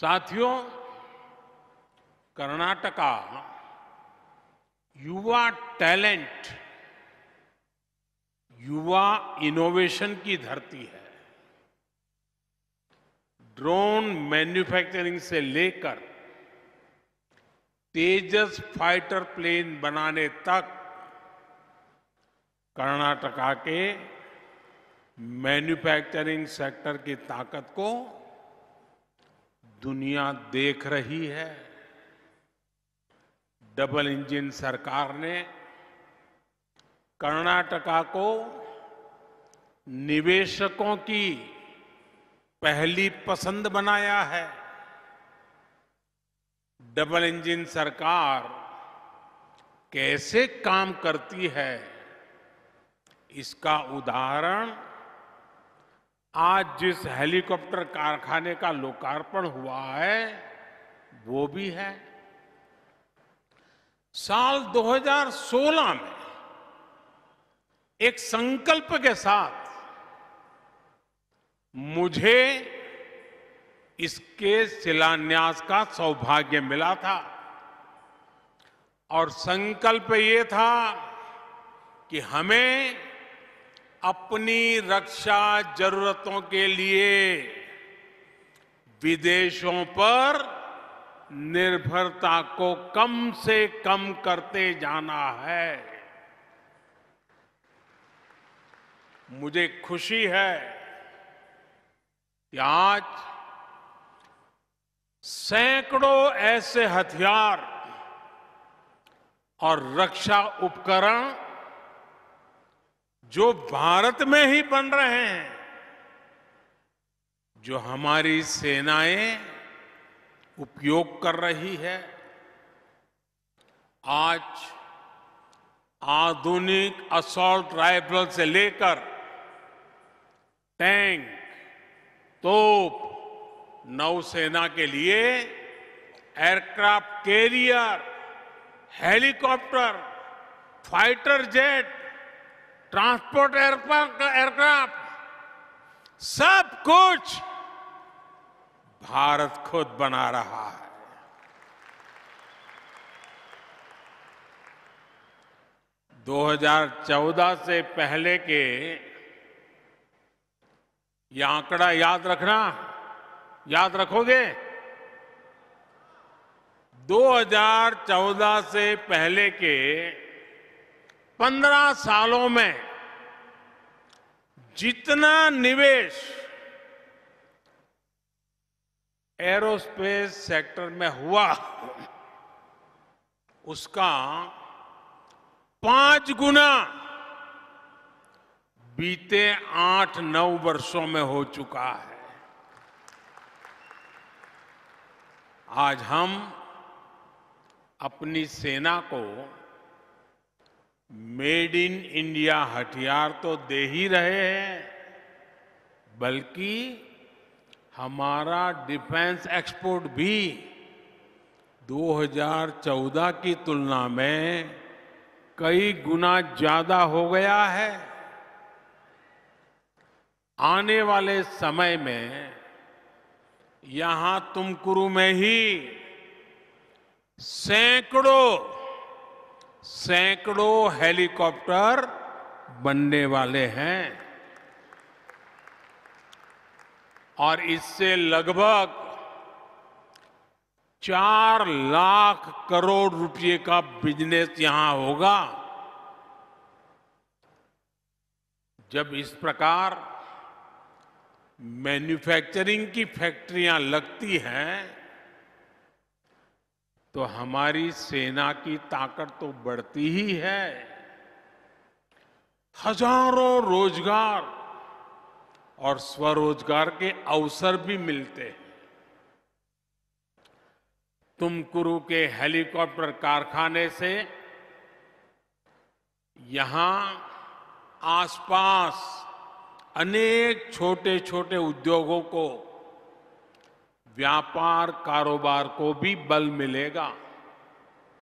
साथियों कर्नाटका युवा टैलेंट युवा इनोवेशन की धरती है ड्रोन मैन्युफैक्चरिंग से लेकर तेजस फाइटर प्लेन बनाने तक कर्नाटका के मैन्युफैक्चरिंग सेक्टर की ताकत को दुनिया देख रही है डबल इंजन सरकार ने कर्नाटका को निवेशकों की पहली पसंद बनाया है डबल इंजन सरकार कैसे काम करती है इसका उदाहरण आज जिस हेलीकॉप्टर कारखाने का लोकार्पण हुआ है वो भी है साल 2016 में एक संकल्प के साथ मुझे इसके शिलान्यास का सौभाग्य मिला था और संकल्प ये था कि हमें अपनी रक्षा जरूरतों के लिए विदेशों पर निर्भरता को कम से कम करते जाना है मुझे खुशी है कि आज सैकड़ों ऐसे हथियार और रक्षा उपकरण जो भारत में ही बन रहे हैं जो हमारी सेनाएं उपयोग कर रही है आज आधुनिक असॉल्ट राइफल से लेकर टैंक तोप नौसेना के लिए aircraft carrier helicopter fighter jet transport aircraft सब कुछ भारत खुद बना रहा है दो हजार चौदह से पहले के ये आंकड़ा याद रखना याद रखोगे 2014 से पहले के पंद्रह सालों में जितना निवेश एरोस्पेस सेक्टर में हुआ उसका पांच गुना बीते आठ नौ वर्षों में हो चुका है आज हम अपनी सेना को मेड इन इंडिया हथियार तो दे ही रहे हैं बल्कि हमारा डिफेंस एक्सपोर्ट भी 2014 की तुलना में कई गुना ज्यादा हो गया है आने वाले समय में यहां तुमकुरु में ही सैकड़ों सैकड़ों हेलीकॉप्टर बनने वाले हैं और इससे लगभग चार लाख करोड़ रुपए का बिजनेस यहां होगा जब इस प्रकार मैन्युफैक्चरिंग की फैक्ट्रियां लगती हैं तो हमारी सेना की ताकत तो बढ़ती ही है हजारों रोजगार और स्वरोजगार के अवसर भी मिलते हैं तुमकुरु के हेलीकॉप्टर कारखाने से यहां आसपास अनेक छोटे छोटे उद्योगों को व्यापार कारोबार को भी बल मिलेगा